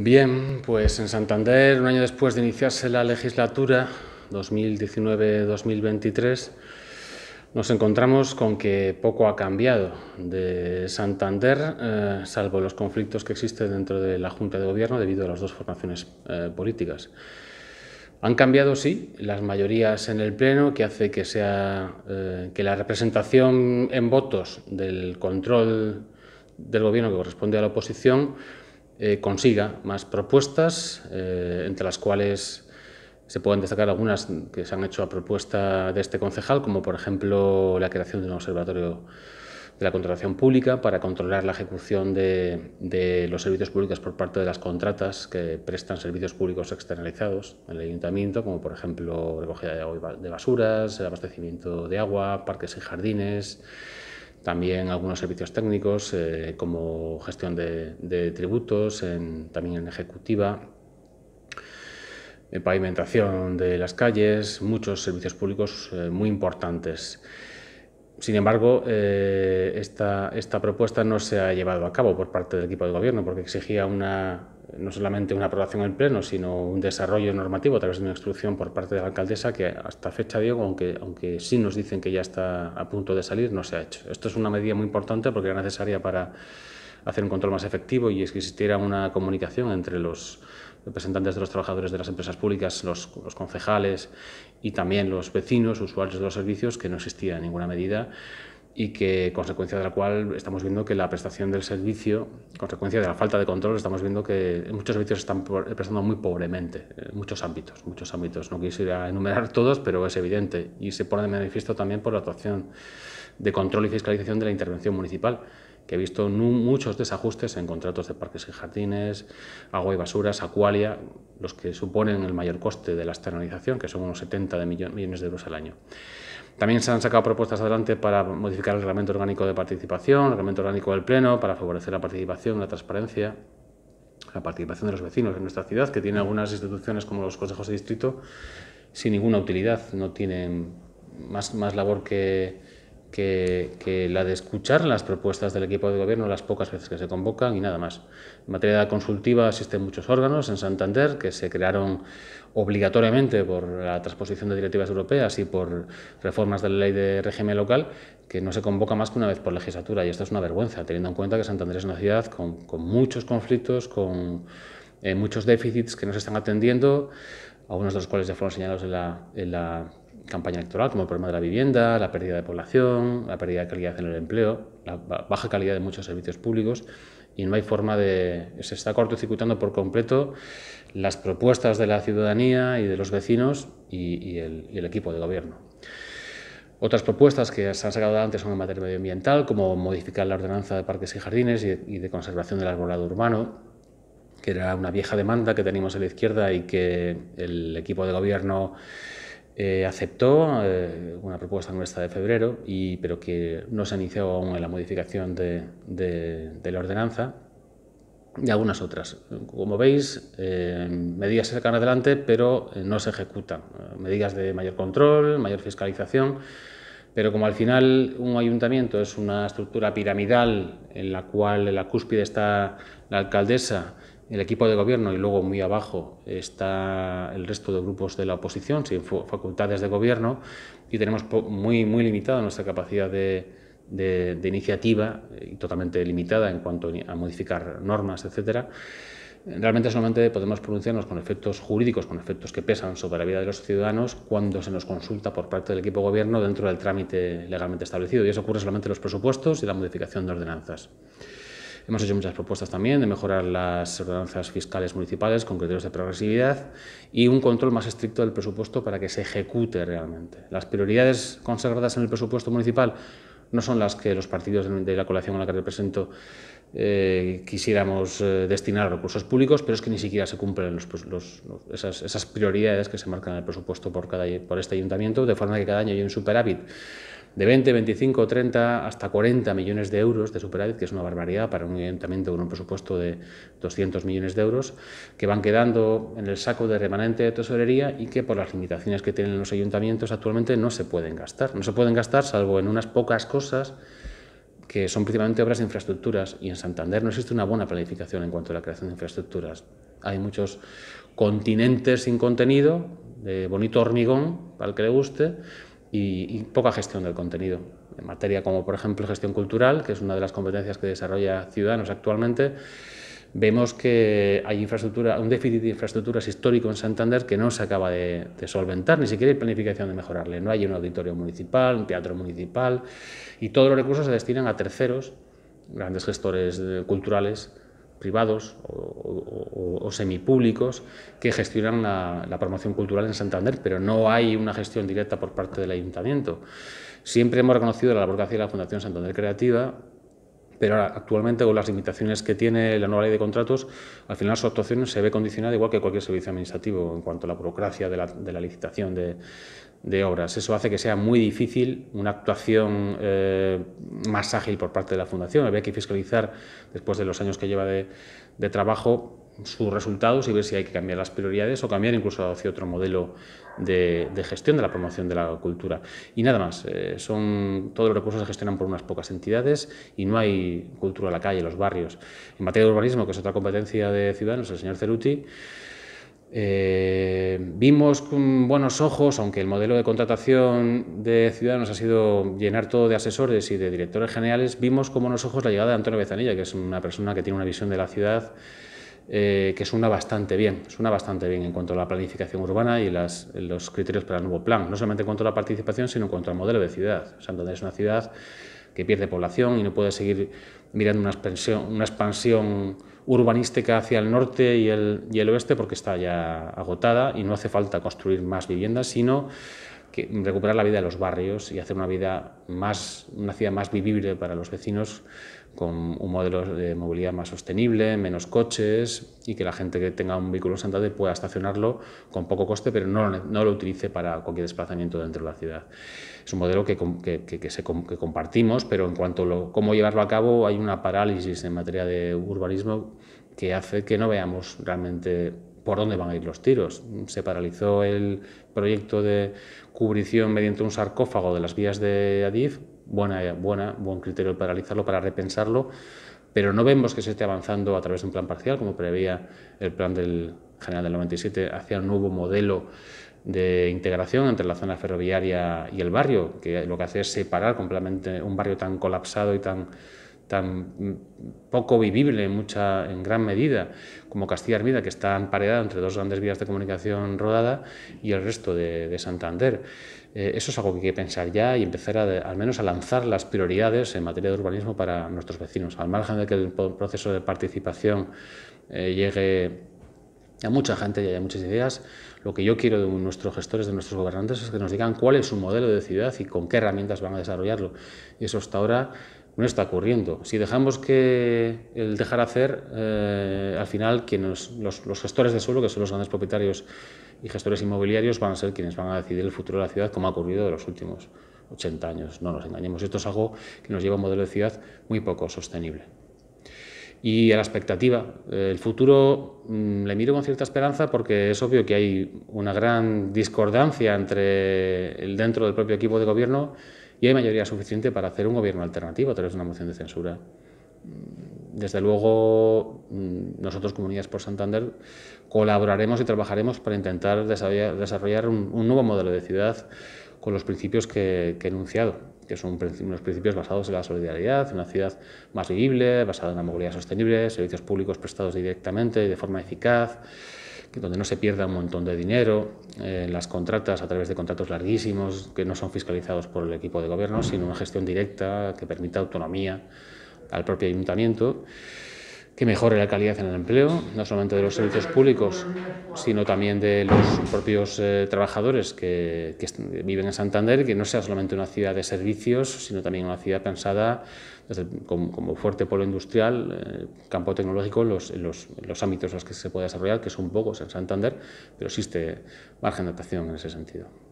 Bien, pues en Santander, un año después de iniciarse la legislatura 2019-2023, nos encontramos con que poco ha cambiado de Santander, eh, salvo los conflictos que existen dentro de la Junta de Gobierno debido a las dos formaciones eh, políticas. Han cambiado, sí, las mayorías en el Pleno, que hace que, sea, eh, que la representación en votos del control del Gobierno que corresponde a la oposición eh, consiga más propuestas, eh, entre las cuales se pueden destacar algunas que se han hecho a propuesta de este concejal, como por ejemplo la creación de un observatorio de la contratación pública para controlar la ejecución de, de, los servicios públicos por parte de las contratas que prestan servicios públicos externalizados en el ayuntamiento, como por ejemplo recogida de basuras, abastecimiento de agua, parques y jardines, también algunos servicios técnicos eh, como gestión de, tributos, también en ejecutiva, en pavimentación de las calles, muchos servicios públicos eh, muy importantes. Sin embargo, eh, esta propuesta no se ha llevado a cabo por parte del equipo de gobierno porque exigía una, no solamente una aprobación en pleno, sino un desarrollo normativo a través de una instrucción por parte de la alcaldesa que hasta fecha, Diego, aunque, aunque sí nos dicen que ya está a punto de salir, no se ha hecho. Esto es una medida muy importante porque era necesaria para hacer un control más efectivo y es que existiera una comunicación entre los representantes de los trabajadores de las empresas públicas, los, concejales y también los vecinos, usuarios de los servicios, que no existía en ninguna medida y que consecuencia de la cual estamos viendo que la prestación del servicio, consecuencia de la falta de control, estamos viendo que muchos servicios están prestando muy pobremente, en eh, muchos ámbitos, muchos ámbitos. No quisiera enumerar todos, pero es evidente y se pone de manifiesto también por la actuación de control y fiscalización de la intervención municipal que he visto muchos desajustes en contratos de parques y jardines, agua y basuras, acualia, los que suponen el mayor coste de la externalización, que son unos 70 millones de euros al año. También se han sacado propuestas adelante para modificar el reglamento orgánico de participación, el reglamento orgánico del Pleno, para favorecer la participación, la transparencia, la participación de los vecinos en nuestra ciudad, que tiene algunas instituciones como los consejos de distrito sin ninguna utilidad, no tienen más labor que, que, la de escuchar las propuestas del equipo de gobierno las pocas veces que se convocan y nada más. En materia consultiva existen muchos órganos en Santander que se crearon obligatoriamente por la transposición de directivas europeas y por reformas de la ley de régimen local, que no se convoca más que una vez por legislatura y esto es una vergüenza, teniendo en cuenta que Santander es una ciudad con, muchos conflictos, con eh, muchos déficits que no se están atendiendo, algunos de los cuales ya fueron señalados en la, en la campaña electoral, como el problema de la vivienda, la pérdida de población, la pérdida de calidad en el empleo, la baja calidad de muchos servicios públicos y no hay forma de... Se está cortocircuitando por completo las propuestas de la ciudadanía y de los vecinos y, el, equipo de gobierno. Otras propuestas que se han sacado adelante son en materia medioambiental, como modificar la ordenanza de parques y jardines y de, y de conservación del arbolado urbano, que era una vieja demanda que teníamos en la izquierda y que el equipo de gobierno eh, aceptó eh, una propuesta nuestra de febrero, y, pero que no se inició aún en la modificación de, de, la ordenanza y algunas otras. Como veis, eh, medidas se sacan adelante, pero no se ejecutan. Medidas de mayor control, mayor fiscalización, pero como al final un ayuntamiento es una estructura piramidal en la cual en la cúspide está la alcaldesa el equipo de gobierno y luego muy abajo está el resto de grupos de la oposición sin facultades de gobierno y tenemos muy, muy limitada nuestra capacidad de, iniciativa y totalmente limitada en cuanto a modificar normas, etc. Realmente solamente podemos pronunciarnos con efectos jurídicos, con efectos que pesan sobre la vida de los ciudadanos cuando se nos consulta por parte del equipo de gobierno dentro del trámite legalmente establecido. Y eso ocurre solamente en los presupuestos y la modificación de ordenanzas. Hemos hecho muchas propuestas también de mejorar las ordenanzas fiscales municipales con criterios de progresividad y un control más estricto del presupuesto para que se ejecute realmente. Las prioridades consagradas en el presupuesto municipal no son las que los partidos de la coalición a la que represento eh, quisiéramos eh, destinar recursos públicos, pero es que ni siquiera se cumplen pues, esas, prioridades que se marcan en el presupuesto por, cada, por este ayuntamiento, de forma que cada año hay un superávit de 20, 25, 30, hasta 40 millones de euros de superávit, que es una barbaridad para un ayuntamiento con un presupuesto de 200 millones de euros, que van quedando en el saco de remanente de tesorería y que por las limitaciones que tienen los ayuntamientos actualmente no se pueden gastar. No se pueden gastar salvo en unas pocas cosas que son principalmente obras de infraestructuras y en Santander no existe una buena planificación en cuanto a la creación de infraestructuras. Hay muchos continentes sin contenido, de bonito hormigón, para el que le guste, y, poca gestión del contenido. En materia como, por ejemplo, gestión cultural, que es una de las competencias que desarrolla Ciudadanos actualmente, vemos que hay infraestructura, un déficit de infraestructuras histórico en Santander que no se acaba de, de, solventar, ni siquiera hay planificación de mejorarle. No hay un auditorio municipal, un teatro municipal, y todos los recursos se destinan a terceros, grandes gestores eh, culturales, privados o, semipúblicos que gestionan la, promoción cultural en Santander, pero no hay una gestión directa por parte del ayuntamiento. Siempre hemos reconocido la labor que la Fundación Santander Creativa, pero actualmente con las limitaciones que tiene la nueva ley de contratos, al final su actuación se ve condicionada igual que cualquier servicio administrativo en cuanto a la burocracia de la, de la licitación de, de obras. Eso hace que sea muy difícil una actuación eh, más ágil por parte de la Fundación. Habría que fiscalizar, después de los años que lleva de, trabajo, sus resultados y ver si hay que cambiar las prioridades o cambiar incluso hacia otro modelo de, gestión de la promoción de la cultura. Y nada más, eh, son, todos los recursos se gestionan por unas pocas entidades y no hay cultura en la calle, en los barrios. En materia de urbanismo, que es otra competencia de Ciudadanos, el señor Ceruti, eh, vimos con buenos ojos, aunque el modelo de contratación de ciudad nos ha sido llenar todo de asesores y de directores generales, vimos con buenos ojos la llegada de Antonio Bezanilla, que es una persona que tiene una visión de la ciudad eh, que suena bastante bien, suena bastante bien en cuanto a la planificación urbana y las, los criterios para el nuevo plan, no solamente en cuanto a la participación, sino en cuanto al modelo de ciudad. O sea, donde es una ciudad que pierde población y no puede seguir mirando una expansión, una expansión urbanística hacia el norte y el, y el oeste porque está ya agotada y no hace falta construir más viviendas, sino recuperar la vida de los barrios y hacer una vida más, una ciudad más vivible para los vecinos, con un modelo de movilidad más sostenible, menos coches y que la gente que tenga un vehículo sentado pueda estacionarlo con poco coste, pero no, lo utilice para cualquier desplazamiento dentro de la ciudad. Es un modelo que, que, que, que compartimos, pero en cuanto a cómo llevarlo a cabo hay una parálisis en materia de urbanismo que hace que no veamos realmente por dónde van a ir los tiros. Se paralizó el proyecto de cubrición mediante un sarcófago de las vías de Adif. Buena, buena, buen criterio paralizarlo para repensarlo, pero no vemos que se esté avanzando a través de un plan parcial, como preveía el plan del general del 97, hacia un nuevo modelo de integración entre la zona ferroviaria y el barrio, que lo que hace es separar completamente un barrio tan colapsado y tan tan mm, poco vivible en, mucha, en gran medida como Castilla Armida, que está emparedada entre dos grandes vías de comunicación rodada, y el resto de, Santander. Eh, eso es algo que hay que pensar ya y empezar a, al menos a lanzar las prioridades en materia de urbanismo para nuestros vecinos, al margen de que el proceso de participación eh, llegue a mucha gente y haya muchas ideas. Lo que yo quiero de nuestros gestores, de nuestros gobernantes, es que nos digan cuál es su modelo de ciudad y con qué herramientas van a desarrollarlo. Y eso hasta ahora no está ocurriendo. Si dejamos que el dejar hacer, eh, al final quienes, los, gestores de suelo, que son los grandes propietarios y gestores inmobiliarios, van a ser quienes van a decidir el futuro de la ciudad, como ha ocurrido en los últimos 80 años. No nos engañemos, esto es algo que nos lleva a un modelo de ciudad muy poco sostenible. Y a la expectativa, eh, el futuro mm, le miro con cierta esperanza porque es obvio que hay una gran discordancia entre el dentro del propio equipo de gobierno y hay mayoría suficiente para hacer un gobierno alternativo a través de una moción de censura. Mm, desde luego, mm, nosotros, Comunidades por Santander, colaboraremos y trabajaremos para intentar desarrollar un, nuevo modelo de ciudad con los principios que, he enunciado, que son unos principios basados en la solidaridad, una ciudad más vivible, basada en la movilidad sostenible, servicios públicos prestados directamente y de forma eficaz, donde no se pierda un montón de dinero, eh, las contratas a través de contratos larguísimos que no son fiscalizados por el equipo de gobierno, sino una gestión directa que permita autonomía al propio ayuntamiento que mejore la calidad en el empleo, no solamente de los servicios públicos, sino también de los propios eh, trabajadores que, viven en Santander, que no sea solamente una ciudad de servicios, sino también una ciudad pensada como, fuerte polo industrial, eh, campo tecnológico, los, los ámbitos en los que se puede desarrollar, que son pocos en Santander, pero existe margen de actuación en ese sentido.